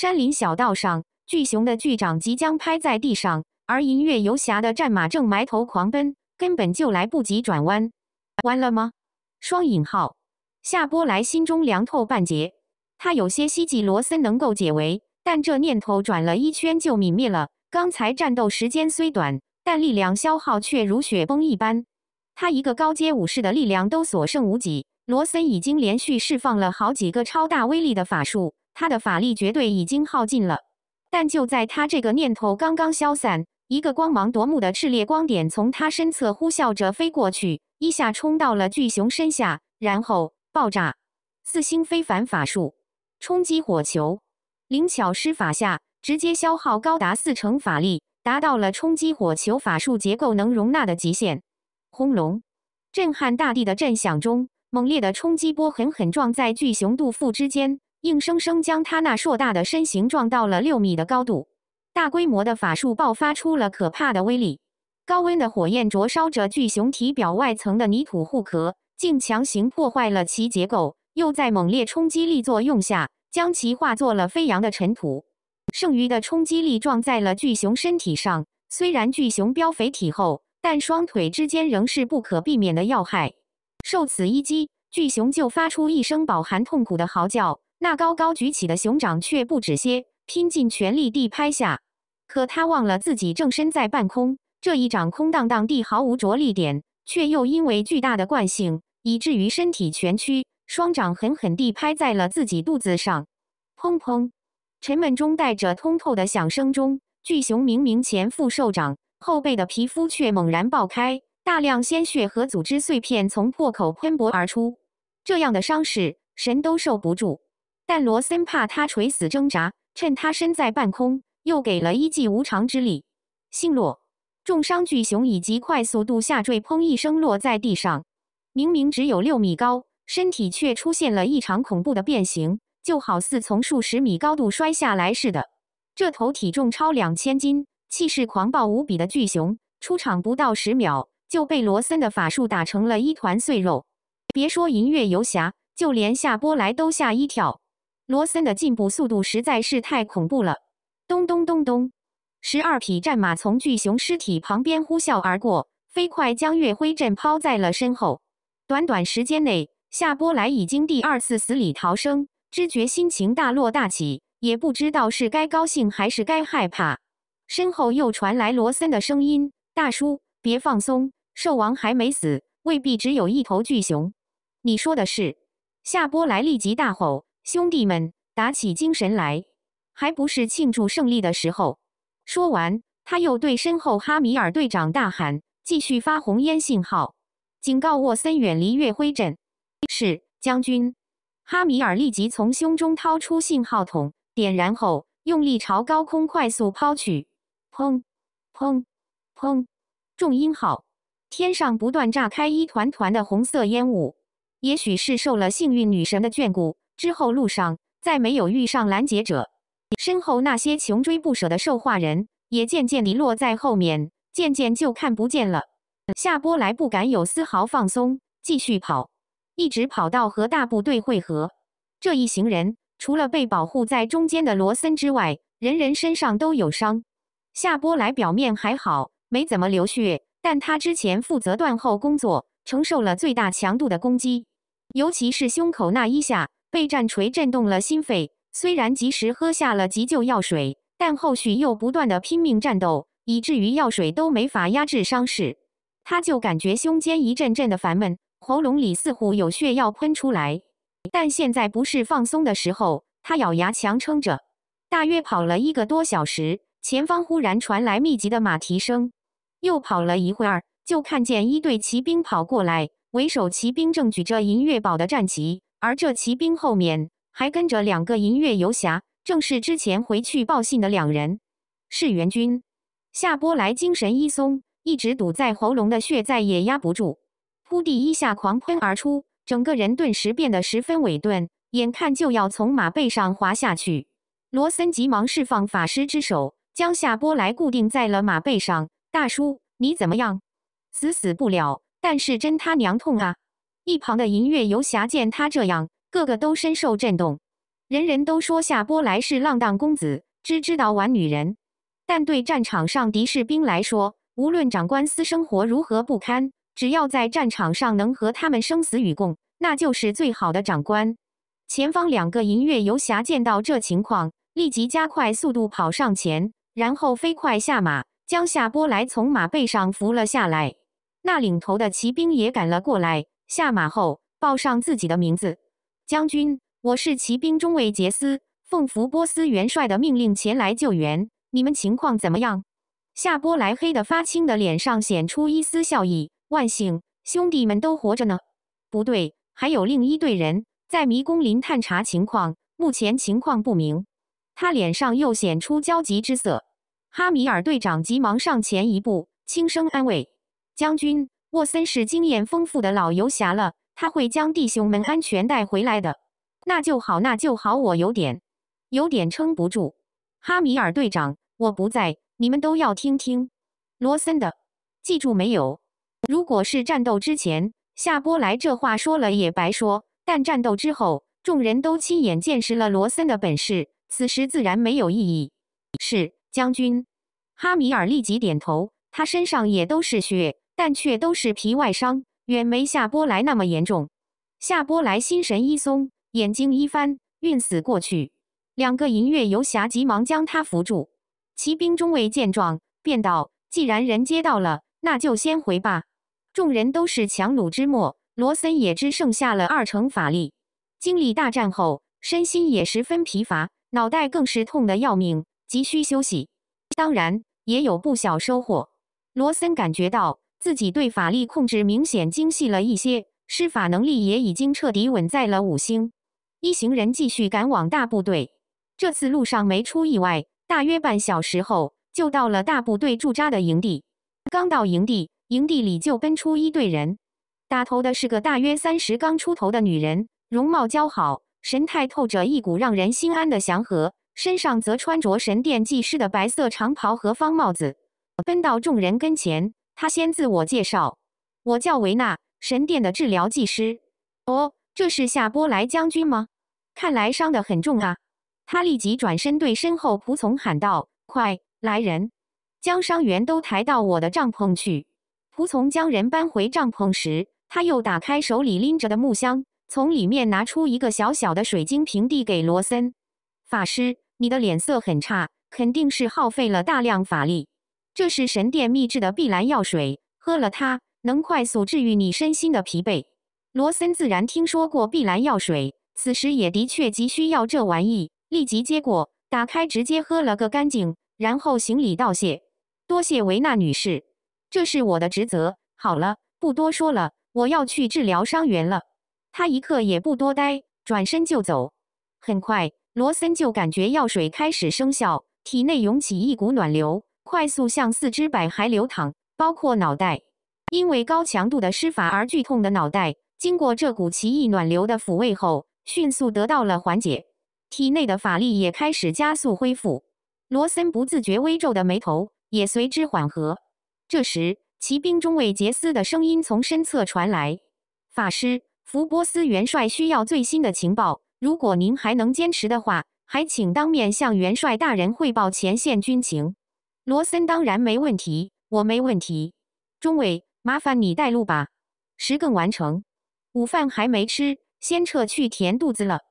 山林小道上，巨熊的巨掌即将拍在地上，而银月游侠的战马正埋头狂奔，根本就来不及转弯。弯了吗？双引号夏波莱心中凉透半截，他有些希冀罗森能够解围，但这念头转了一圈就泯灭了。刚才战斗时间虽短，但力量消耗却如雪崩一般，他一个高阶武士的力量都所剩无几。罗森已经连续释放了好几个超大威力的法术。他的法力绝对已经耗尽了，但就在他这个念头刚刚消散，一个光芒夺目的炽烈光点从他身侧呼啸着飞过去，一下冲到了巨熊身下，然后爆炸。四星非凡法术冲击火球，灵巧施法下直接消耗高达四成法力，达到了冲击火球法术结构能容纳的极限。轰隆！震撼大地的震响中，猛烈的冲击波狠狠撞在巨熊肚腹之间。硬生生将他那硕大的身形撞到了六米的高度。大规模的法术爆发出了可怕的威力，高温的火焰灼烧着巨熊体表外层的泥土护壳，竟强行破坏了其结构；又在猛烈冲击力作用下，将其化作了飞扬的尘土。剩余的冲击力撞在了巨熊身体上。虽然巨熊膘肥体厚，但双腿之间仍是不可避免的要害。受此一击，巨熊就发出一声饱含痛苦的嚎叫。那高高举起的熊掌却不止些，拼尽全力地拍下，可他忘了自己正身在半空，这一掌空荡荡地毫无着力点，却又因为巨大的惯性，以至于身体蜷曲，双掌狠狠地拍在了自己肚子上，砰砰，沉闷中带着通透的响声中，巨熊明明前腹受掌，后背的皮肤却猛然爆开，大量鲜血和组织碎片从破口喷薄而出，这样的伤势，神都受不住。但罗森怕他垂死挣扎，趁他身在半空，又给了一记无常之力。姓落重伤巨熊，以及快速度下坠，砰一声落在地上。明明只有六米高，身体却出现了异常恐怖的变形，就好似从数十米高度摔下来似的。这头体重超两千斤、气势狂暴无比的巨熊，出场不到十秒就被罗森的法术打成了一团碎肉。别说银月游侠，就连夏波莱都吓一跳。罗森的进步速度实在是太恐怖了！咚咚咚咚，十二匹战马从巨熊尸体旁边呼啸而过，飞快将月辉阵抛在了身后。短短时间内，夏波莱已经第二次死里逃生，知觉心情大落大起，也不知道是该高兴还是该害怕。身后又传来罗森的声音：“大叔，别放松，兽王还没死，未必只有一头巨熊。”你说的是？夏波莱立即大吼。兄弟们，打起精神来，还不是庆祝胜利的时候。说完，他又对身后哈米尔队长大喊：“继续发红烟信号，警告沃森远离月辉镇。”是将军。哈米尔立即从胸中掏出信号筒，点燃后用力朝高空快速抛去。砰！砰！砰！重音号，天上不断炸开一团团的红色烟雾。也许是受了幸运女神的眷顾。之后路上再没有遇上拦截者，身后那些穷追不舍的兽化人也渐渐离落在后面，渐渐就看不见了。夏波莱不敢有丝毫放松，继续跑，一直跑到和大部队会合。这一行人除了被保护在中间的罗森之外，人人身上都有伤。夏波莱表面还好，没怎么流血，但他之前负责断后工作，承受了最大强度的攻击，尤其是胸口那一下。被战锤震动了心肺，虽然及时喝下了急救药水，但后续又不断的拼命战斗，以至于药水都没法压制伤势。他就感觉胸间一阵阵的烦闷，喉咙里似乎有血要喷出来。但现在不是放松的时候，他咬牙强撑着。大约跑了一个多小时，前方忽然传来密集的马蹄声。又跑了一会儿，就看见一队骑兵跑过来，为首骑兵正举着银月堡的战旗。而这骑兵后面还跟着两个银月游侠，正是之前回去报信的两人。是元军，夏波来精神一松，一直堵在喉咙的血再也压不住，噗地一下狂喷而出，整个人顿时变得十分委顿，眼看就要从马背上滑下去。罗森急忙释放法师之手，将夏波来固定在了马背上。大叔，你怎么样？死死不了，但是真他娘痛啊！一旁的银月游侠见他这样，个个都深受震动。人人都说夏波来是浪荡公子，只知道玩女人。但对战场上敌士兵来说，无论长官私生活如何不堪，只要在战场上能和他们生死与共，那就是最好的长官。前方两个银月游侠见到这情况，立即加快速度跑上前，然后飞快下马，将夏波来从马背上扶了下来。那领头的骑兵也赶了过来。下马后，报上自己的名字。将军，我是骑兵中尉杰斯，奉福波斯元帅的命令前来救援。你们情况怎么样？夏波莱黑的发青的脸上显出一丝笑意。万幸，兄弟们都活着呢。不对，还有另一队人在迷宫林探查情况，目前情况不明。他脸上又显出焦急之色。哈米尔队长急忙上前一步，轻声安慰将军。沃森是经验丰富的老游侠了，他会将弟兄们安全带回来的。那就好，那就好。我有点，有点撑不住。哈米尔队长，我不在，你们都要听听罗森的。记住没有？如果是战斗之前夏波来，这话说了也白说。但战斗之后，众人都亲眼见识了罗森的本事，此时自然没有异议。是，将军。哈米尔立即点头，他身上也都是血。但却都是皮外伤，远没夏波来那么严重。夏波来心神一松，眼睛一翻，晕死过去。两个银月游侠急忙将他扶住。骑兵中尉见状，便道：“既然人接到了，那就先回吧。”众人都是强弩之末，罗森也只剩下了二成法力，经历大战后，身心也十分疲乏，脑袋更是痛得要命，急需休息。当然，也有不小收获。罗森感觉到。自己对法力控制明显精细了一些，施法能力也已经彻底稳在了五星。一行人继续赶往大部队，这次路上没出意外，大约半小时后就到了大部队驻扎的营地。刚到营地，营地里就奔出一队人，打头的是个大约三十刚出头的女人，容貌姣好，神态透着一股让人心安的祥和，身上则穿着神殿祭师的白色长袍和方帽子，奔到众人跟前。他先自我介绍，我叫维纳，神殿的治疗技师。哦，这是夏波莱将军吗？看来伤得很重啊！他立即转身对身后仆从喊道：“快来人，将伤员都抬到我的帐篷去。”仆从将人搬回帐篷时，他又打开手里拎着的木箱，从里面拿出一个小小的水晶瓶，递给罗森法师：“你的脸色很差，肯定是耗费了大量法力。”这是神殿秘制的碧蓝药水，喝了它能快速治愈你身心的疲惫。罗森自然听说过碧蓝药水，此时也的确急需要这玩意，立即接过，打开直接喝了个干净，然后行礼道谢：“多谢维纳女士，这是我的职责。”好了，不多说了，我要去治疗伤员了。他一刻也不多待，转身就走。很快，罗森就感觉药水开始生效，体内涌起一股暖流。快速向四肢百骸流淌，包括脑袋，因为高强度的施法而剧痛的脑袋，经过这股奇异暖流的抚慰后，迅速得到了缓解，体内的法力也开始加速恢复。罗森不自觉微皱的眉头也随之缓和。这时，骑兵中尉杰斯的声音从身侧传来：“法师福波斯元帅需要最新的情报，如果您还能坚持的话，还请当面向元帅大人汇报前线军情。”罗森当然没问题，我没问题。中尉，麻烦你带路吧。十更完成，午饭还没吃，先撤去填肚子了。